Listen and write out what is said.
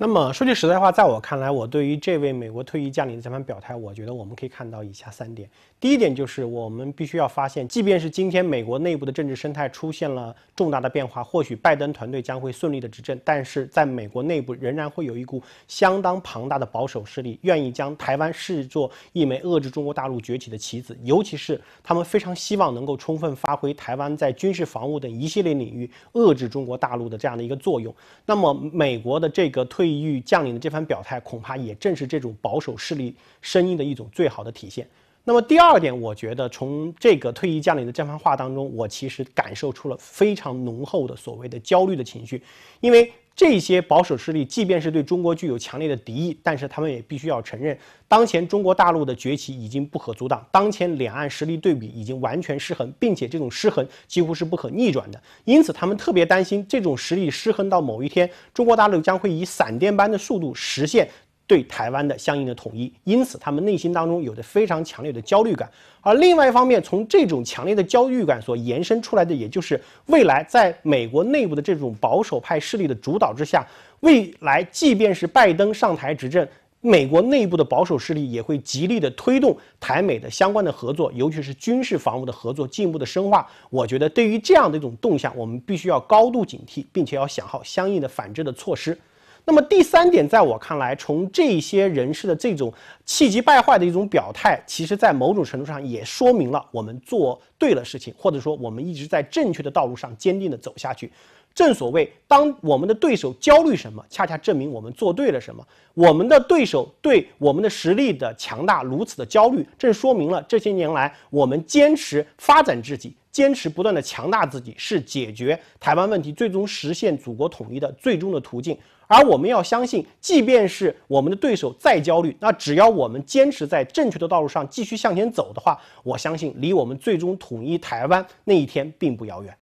那么说句实在话，在我看来，我对于这位美国退役将领的这番表态，我觉得我们可以看到以下三点。第一点就是，我们必须要发现，即便是今天美国内部的政治生态出现了重大的变化，或许拜登团队将会顺利的执政，但是在美国内部仍然会有一股相当庞大的保守势力，愿意将台湾视作一枚遏制中国大陆崛起的棋子，尤其是他们非常希望能够充分发挥台湾在军事防务等一系列领域遏制中国大陆的这样的一个作用。那么美国的这个退退役将领的这番表态，恐怕也正是这种保守势力声音的一种最好的体现。那么第二点，我觉得从这个退役将领的这番话当中，我其实感受出了非常浓厚的所谓的焦虑的情绪，因为。这些保守势力，即便是对中国具有强烈的敌意，但是他们也必须要承认，当前中国大陆的崛起已经不可阻挡，当前两岸实力对比已经完全失衡，并且这种失衡几乎是不可逆转的。因此，他们特别担心这种实力失衡到某一天，中国大陆将会以闪电般的速度实现。对台湾的相应的统一，因此他们内心当中有着非常强烈的焦虑感。而另外一方面，从这种强烈的焦虑感所延伸出来的，也就是未来在美国内部的这种保守派势力的主导之下，未来即便是拜登上台执政，美国内部的保守势力也会极力的推动台美的相关的合作，尤其是军事防务的合作进一步的深化。我觉得对于这样的一种动向，我们必须要高度警惕，并且要想好相应的反制的措施。那么第三点，在我看来，从这些人士的这种气急败坏的一种表态，其实，在某种程度上也说明了我们做对了事情，或者说我们一直在正确的道路上坚定的走下去。正所谓，当我们的对手焦虑什么，恰恰证明我们做对了什么。我们的对手对我们的实力的强大如此的焦虑，正说明了这些年来我们坚持发展自己。坚持不断的强大自己，是解决台湾问题、最终实现祖国统一的最终的途径。而我们要相信，即便是我们的对手再焦虑，那只要我们坚持在正确的道路上继续向前走的话，我相信离我们最终统一台湾那一天并不遥远。